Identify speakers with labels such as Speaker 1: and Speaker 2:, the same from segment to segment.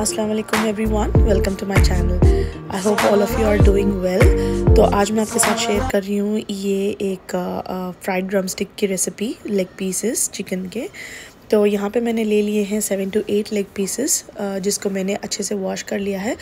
Speaker 1: अस्सलाम वालेकुम everyone welcome to my channel I hope all of you are doing well तो आज मैं आपके साथ शेयर कर रही हूँ ये एक फ्राइड ड्रम स्टिक की रेसिपी लेग पीसेस चिकन के तो यहाँ पे मैंने ले लिए हैं seven to eight leg pieces जिसको मैंने अच्छे से वॉश कर लिया है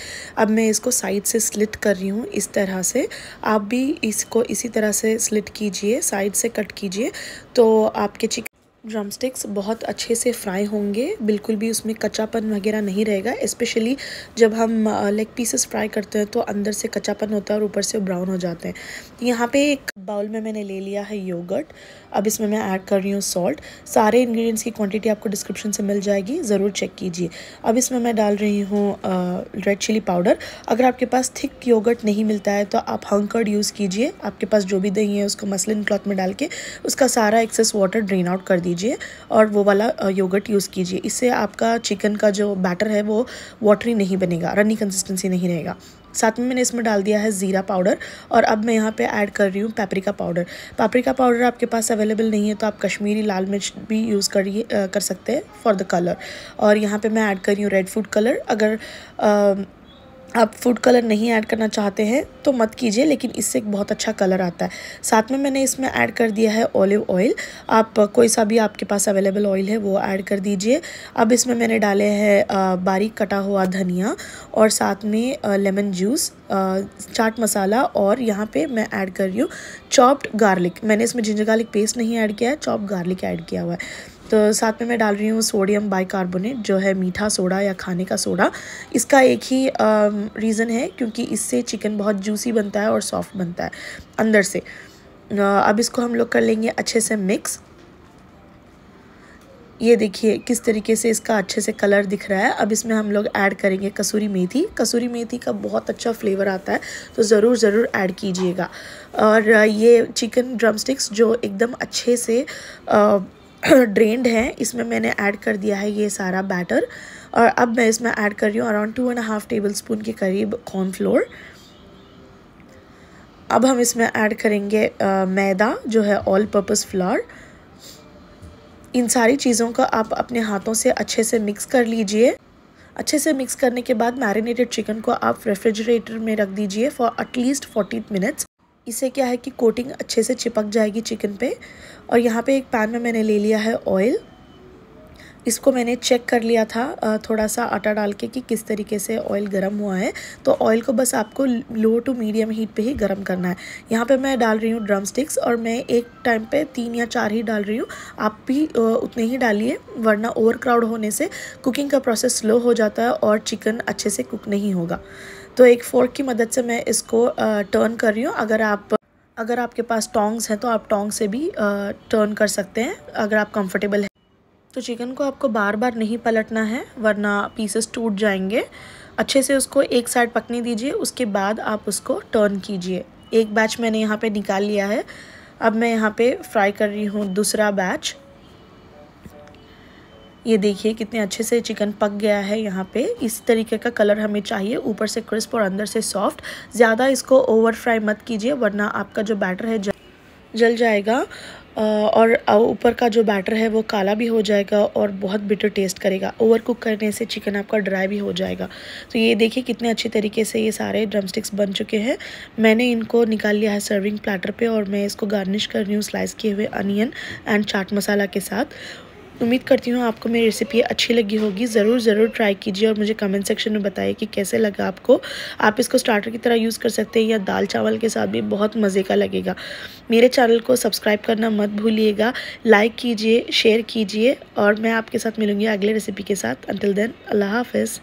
Speaker 1: अब मैं इसको साइड से स्लिट कर रही हूँ इस तरह से आप भी इसको इसी तरह से स्लिट कीजिए साइड से कट कीजिए तो आपके चिकन ड्रमस्टिक्स बहुत अच्छे से फ्राई होंगे बिल्कुल भी उसमें कच्चापन वगैरह नहीं रहेगा इस्पेशली जब हम लेग पीसेस फ्राई करते हैं तो अंदर से कच्चापन होता है और ऊपर से ब्राउन हो जाते हैं यहाँ पे एक बाउल में मैंने ले लिया है योगर्ट अब इसमें मैं ऐड कर रही हूँ सॉल्ट सारे इन्ग्रीडियंट्स की क्वान्टिटी आपको डिस्क्रिप्शन से मिल जाएगी ज़रूर चेक कीजिए अब इसमें मैं डाल रही हूँ रेड चिली पाउडर अगर आपके पास थिक योगर्ट नहीं मिलता है तो आप हंकर्ड यूज़ कीजिए आपके पास जो भी दही है उसको मसलिन क्लॉथ में डाल के उसका सारा एक्सेस वाटर ड्रेन आउट कर दीजिए लीजिए और वो वाला योगर्ट यूज़ कीजिए इससे आपका चिकन का जो बैटर है वो वाटरी नहीं बनेगा रनी कंसिस्टेंसी नहीं रहेगा साथ में मैंने इसमें डाल दिया है ज़ीरा पाउडर और अब मैं यहाँ पे ऐड कर रही हूँ पेपरिका पाउडर पेपरिका पाउडर आपके पास अवेलेबल नहीं है तो आप कश्मीरी लाल मिर्च भी यूज़ करिए कर सकते हैं फॉर द कलर और यहाँ पे मैं ऐड कर रही हूँ रेड फूड कलर अगर आ, आप फूड कलर नहीं ऐड करना चाहते हैं तो मत कीजिए लेकिन इससे एक बहुत अच्छा कलर आता है साथ में मैंने इसमें ऐड कर दिया है ऑलिव ऑयल आप कोई सा भी आपके पास अवेलेबल ऑयल है वो ऐड कर दीजिए अब इसमें मैंने डाले हैं बारीक कटा हुआ धनिया और साथ में लेमन जूस चाट मसाला और यहाँ पे मैं ऐड कर रही हूँ चॉप्ड गार्लिक मैंने इसमें जिंजर गार्लिक पेस्ट नहीं ऐड किया है चॉप गार्लिक ऐड किया हुआ है तो साथ में मैं डाल रही हूँ सोडियम बाइकार्बोनेट जो है मीठा सोडा या खाने का सोडा इसका एक ही रीज़न है क्योंकि इससे चिकन बहुत जूसी बनता है और सॉफ्ट बनता है अंदर से अब इसको हम लोग कर लेंगे अच्छे से मिक्स ये देखिए किस तरीके से इसका अच्छे से कलर दिख रहा है अब इसमें हम लोग ऐड करेंगे कसूरी मेथी कसूरी मेथी का बहुत अच्छा फ्लेवर आता है तो ज़रूर ज़रूर ऐड कीजिएगा और ये चिकन ड्रमस्टिक्स जो एकदम अच्छे से ड्रेंड है इसमें मैंने ऐड कर दिया है ये सारा बैटर और अब मैं इसमें ऐड कर रही हूँ around two and half tablespoon के करीब कॉर्नफ्लोर अब हम इसमें ऐड करेंगे मैदा जो है ऑल पर्पज़ फ्लावर इन सारी चीज़ों का आप अपने हाथों से अच्छे से मिक्स कर लीजिए अच्छे से मिक्स करने के बाद मैरिनेटेड चिकन को आप रेफ्रिजरेटर में रख दीजिए फॉर एटलीस्ट फोर्टी मिनट्स इससे क्या है कि कोटिंग अच्छे से चिपक जाएगी चिकन पे और यहाँ पे एक पैन में मैंने ले लिया है ऑयल इसको मैंने चेक कर लिया था थोड़ा सा आटा डाल के कि किस तरीके से ऑयल गर्म हुआ है तो ऑयल को बस आपको लो टू मीडियम हीट पे ही गर्म करना है यहाँ पे मैं डाल रही हूँ ड्रम स्टिक्स और मैं एक टाइम पे तीन या चार ही डाल रही हूँ आप भी उतने ही डालिए वरना ओवर क्राउड होने से कुकिंग का प्रोसेस स्लो हो जाता है और चिकन अच्छे से कुक नहीं होगा तो एक फोर्क की मदद से मैं इसको टर्न कर रही हूँ अगर आप अगर आपके पास टोंग्स हैं तो आप टोंग से भी टर्न कर सकते हैं अगर आप कंफर्टेबल हैं तो चिकन को आपको बार बार नहीं पलटना है वरना पीसेस टूट जाएंगे अच्छे से उसको एक साइड पकने दीजिए उसके बाद आप उसको टर्न कीजिए एक बैच मैंने यहाँ पे निकाल लिया है अब मैं यहाँ पे फ्राई कर रही हूँ दूसरा बैच ये देखिए कितने अच्छे से चिकन पक गया है यहाँ पे इस तरीके का कलर हमें चाहिए ऊपर से क्रिस्प और अंदर से सॉफ्ट ज़्यादा इसको ओवर फ्राई मत कीजिए वरना आपका जो बैटर है जल जाएगा और ऊपर का जो बैटर है वो काला भी हो जाएगा और बहुत बिटर टेस्ट करेगा ओवर कुक करने से चिकन आपका ड्राई भी हो जाएगा तो ये देखिए कितने अच्छे तरीके से ये सारे ड्रमस्टिक्स बन चुके हैं मैंने इनको निकाल लिया है सर्विंग प्लेटर पे और मैं इसको गार्निश कर रही हूँ स्लाइस किए हुए अनियन एंड चाट मसाला के साथ उम्मीद करती हूँ आपको मेरी रेसिपी अच्छी लगी होगी ज़रूर ज़रूर ट्राई कीजिए और मुझे कमेंट सेक्शन में बताइए कि कैसे लगा आपको आप इसको स्टार्टर की तरह यूज़ कर सकते हैं या दाल चावल के साथ भी बहुत मज़े का लगेगा मेरे चैनल को सब्सक्राइब करना मत भूलिएगा लाइक कीजिए शेयर कीजिए और मैं आपके साथ मिलूँगी अगले रेसिपी के साथ अंटिल देन अल्लाह हाफिज़